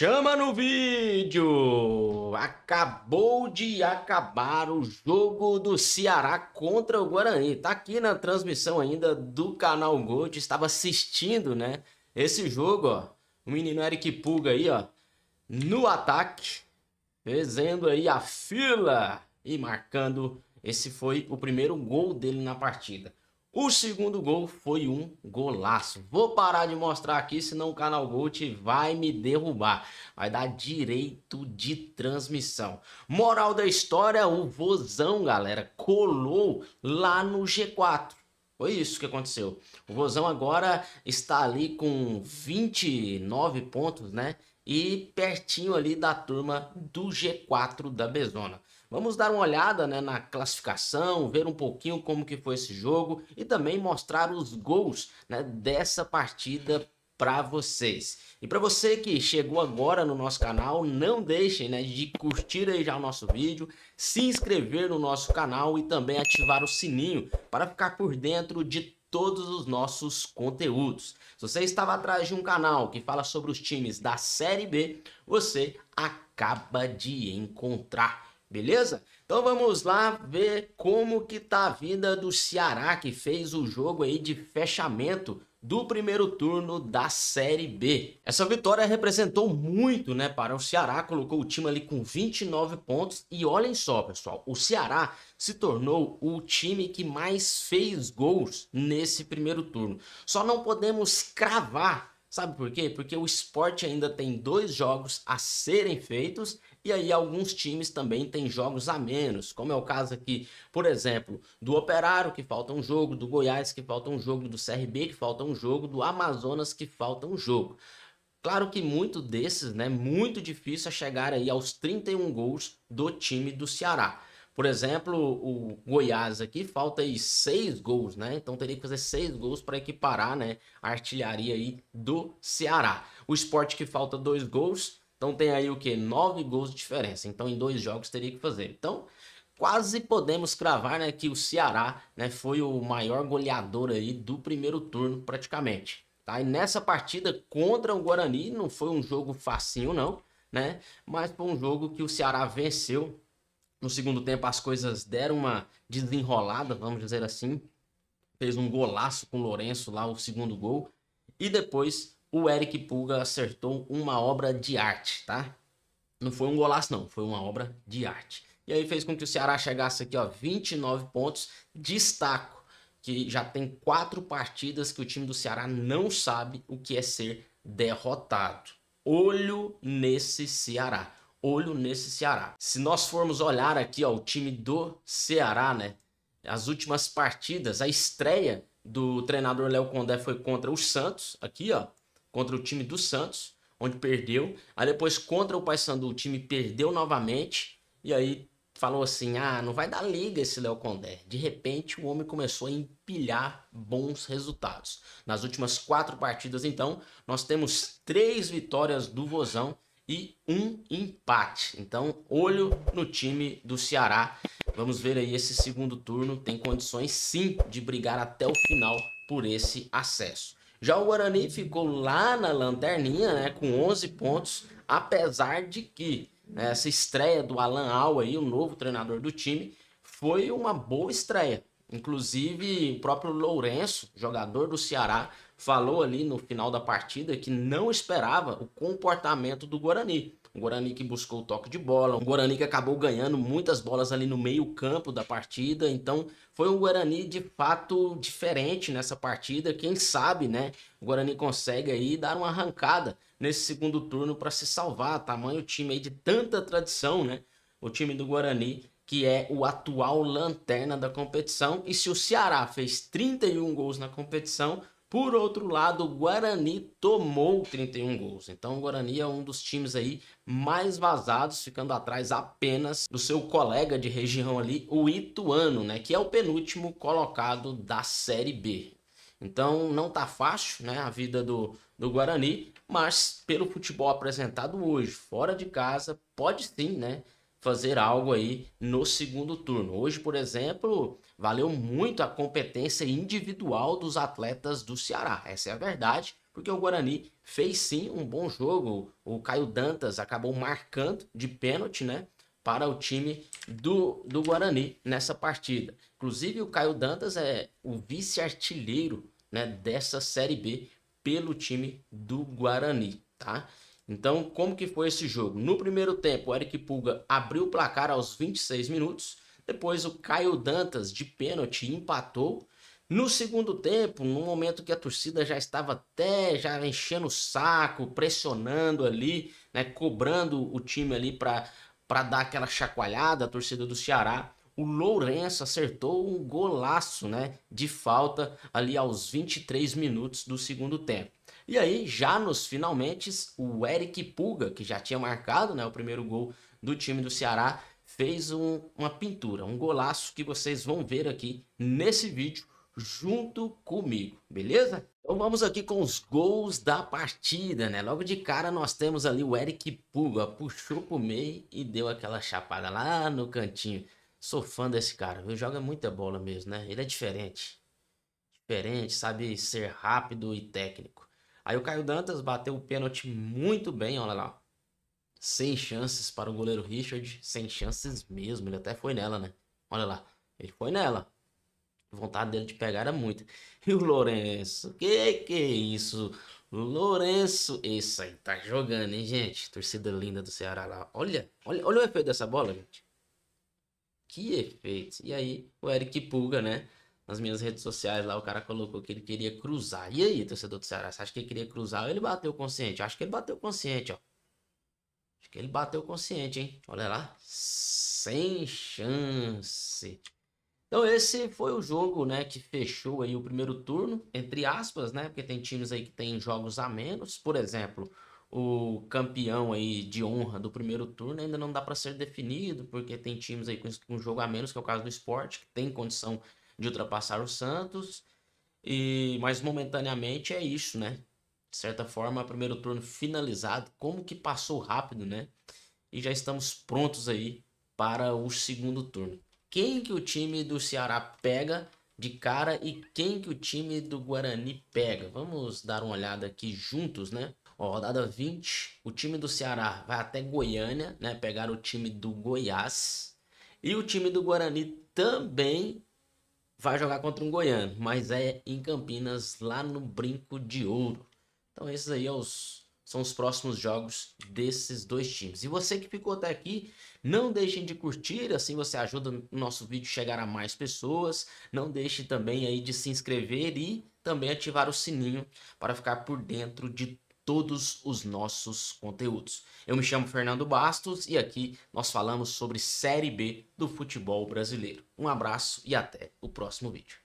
Chama no vídeo! Acabou de acabar o jogo do Ceará contra o Guarani. Tá aqui na transmissão ainda do canal Gold. Estava assistindo, né? Esse jogo, ó. O menino Eric Puga aí, ó. No ataque. Fazendo aí a fila. E marcando. Esse foi o primeiro gol dele na partida. O segundo gol foi um golaço. Vou parar de mostrar aqui, senão o canal Gold vai me derrubar. Vai dar direito de transmissão. Moral da história, o Vozão, galera, colou lá no G4. Foi isso que aconteceu. O Vozão agora está ali com 29 pontos, né? E pertinho ali da turma do G4 da Bezona. Vamos dar uma olhada né, na classificação, ver um pouquinho como que foi esse jogo e também mostrar os gols né, dessa partida para vocês. E para você que chegou agora no nosso canal, não deixem né, de curtir aí já o nosso vídeo, se inscrever no nosso canal e também ativar o sininho para ficar por dentro de todos os nossos conteúdos. Se você estava atrás de um canal que fala sobre os times da Série B, você acaba de encontrar. Beleza? Então vamos lá ver como que tá a vida do Ceará que fez o jogo aí de fechamento do primeiro turno da Série B. Essa vitória representou muito, né, para o Ceará, colocou o time ali com 29 pontos e olhem só, pessoal, o Ceará se tornou o time que mais fez gols nesse primeiro turno. Só não podemos cravar Sabe por quê? Porque o esporte ainda tem dois jogos a serem feitos e aí alguns times também têm jogos a menos, como é o caso aqui, por exemplo, do Operário que falta um jogo, do Goiás que falta um jogo, do CRB que falta um jogo, do Amazonas que falta um jogo. Claro que muito desses, né, muito difícil é chegar aí aos 31 gols do time do Ceará. Por exemplo, o Goiás aqui falta aí seis gols, né? Então teria que fazer seis gols para equiparar, né? A artilharia aí do Ceará. O esporte que falta dois gols, então tem aí o que? Nove gols de diferença. Então em dois jogos teria que fazer. Então quase podemos cravar, né? Que o Ceará, né? Foi o maior goleador aí do primeiro turno praticamente. Tá? E nessa partida contra o Guarani não foi um jogo facinho não, né? Mas foi um jogo que o Ceará venceu no segundo tempo, as coisas deram uma desenrolada, vamos dizer assim. Fez um golaço com o Lourenço lá, o segundo gol. E depois, o Eric Pulga acertou uma obra de arte, tá? Não foi um golaço, não. Foi uma obra de arte. E aí fez com que o Ceará chegasse aqui, ó, 29 pontos. Destaco que já tem quatro partidas que o time do Ceará não sabe o que é ser derrotado. Olho nesse Ceará olho nesse Ceará. Se nós formos olhar aqui ó, o time do Ceará, né? As últimas partidas, a estreia do treinador Léo Condé foi contra o Santos, aqui ó, contra o time do Santos, onde perdeu. Aí depois contra o Paysandu, o time perdeu novamente. E aí falou assim: "Ah, não vai dar liga esse Léo Condé". De repente, o homem começou a empilhar bons resultados. Nas últimas quatro partidas, então, nós temos três vitórias do Vozão e um empate. Então, olho no time do Ceará. Vamos ver aí esse segundo turno. Tem condições sim de brigar até o final por esse acesso. Já o Guarani ficou lá na lanterninha, né, com 11 pontos, apesar de que né, essa estreia do Alan Al aí, o novo treinador do time, foi uma boa estreia. Inclusive, o próprio Lourenço, jogador do Ceará, falou ali no final da partida que não esperava o comportamento do Guarani. Um Guarani que buscou o toque de bola, um Guarani que acabou ganhando muitas bolas ali no meio-campo da partida. Então, foi um Guarani de fato diferente nessa partida. Quem sabe, né? O Guarani consegue aí dar uma arrancada nesse segundo turno para se salvar. Tamanho time aí de tanta tradição, né? O time do Guarani que é o atual lanterna da competição. E se o Ceará fez 31 gols na competição, por outro lado, o Guarani tomou 31 gols. Então o Guarani é um dos times aí mais vazados, ficando atrás apenas do seu colega de região ali, o Ituano, né, que é o penúltimo colocado da Série B. Então não tá fácil, né, a vida do do Guarani, mas pelo futebol apresentado hoje, fora de casa, pode sim, né, fazer algo aí no segundo turno. Hoje, por exemplo, valeu muito a competência individual dos atletas do Ceará. Essa é a verdade, porque o Guarani fez sim um bom jogo. O Caio Dantas acabou marcando de pênalti, né? Para o time do, do Guarani nessa partida. Inclusive, o Caio Dantas é o vice-artilheiro né, dessa Série B pelo time do Guarani, tá? Então, como que foi esse jogo? No primeiro tempo, o Eric Pulga abriu o placar aos 26 minutos. Depois, o Caio Dantas, de pênalti, empatou. No segundo tempo, no momento que a torcida já estava até já enchendo o saco, pressionando ali, né, cobrando o time ali para dar aquela chacoalhada, a torcida do Ceará, o Lourenço acertou um golaço né, de falta ali aos 23 minutos do segundo tempo. E aí, já nos finalmente, o Eric Pulga, que já tinha marcado né, o primeiro gol do time do Ceará, fez um, uma pintura, um golaço que vocês vão ver aqui nesse vídeo junto comigo, beleza? Então vamos aqui com os gols da partida, né? Logo de cara nós temos ali o Eric Puga, puxou pro meio e deu aquela chapada lá no cantinho. Sou fã desse cara, ele Joga muita bola mesmo, né? Ele é diferente. Diferente, sabe ser rápido e técnico. Aí o Caio Dantas bateu o pênalti muito bem, olha lá. Sem chances para o goleiro Richard, sem chances mesmo. Ele até foi nela, né? Olha lá, ele foi nela. A vontade dele de pegar era muita. E o Lourenço, que que é isso? Lourenço, isso aí tá jogando, hein, gente? Torcida linda do Ceará lá. Olha, olha, olha o efeito dessa bola, gente. Que efeito. E aí, o Eric Pulga, né? nas minhas redes sociais lá, o cara colocou que ele queria cruzar. E aí, torcedor do Ceará, você acha que ele queria cruzar ou ele bateu consciente? Eu acho que ele bateu consciente, ó. Acho que ele bateu consciente, hein? Olha lá. Sem chance. Então esse foi o jogo, né, que fechou aí o primeiro turno, entre aspas, né, porque tem times aí que tem jogos a menos, por exemplo, o campeão aí de honra do primeiro turno ainda não dá para ser definido, porque tem times aí com um jogo a menos, que é o caso do esporte, que tem condição de ultrapassar o Santos. E mas momentaneamente é isso, né? De certa forma, primeiro turno finalizado, como que passou rápido, né? E já estamos prontos aí para o segundo turno. Quem que o time do Ceará pega de cara e quem que o time do Guarani pega? Vamos dar uma olhada aqui juntos, né? Ó, rodada 20, o time do Ceará vai até Goiânia, né? Pegar o time do Goiás. E o time do Guarani também vai jogar contra um goiano, mas é em Campinas, lá no Brinco de Ouro. Então esses aí é são os próximos jogos desses dois times. E você que ficou até aqui, não deixem de curtir, assim você ajuda o nosso vídeo a chegar a mais pessoas. Não deixe também aí de se inscrever e também ativar o sininho para ficar por dentro de todos os nossos conteúdos. Eu me chamo Fernando Bastos e aqui nós falamos sobre Série B do futebol brasileiro. Um abraço e até o próximo vídeo.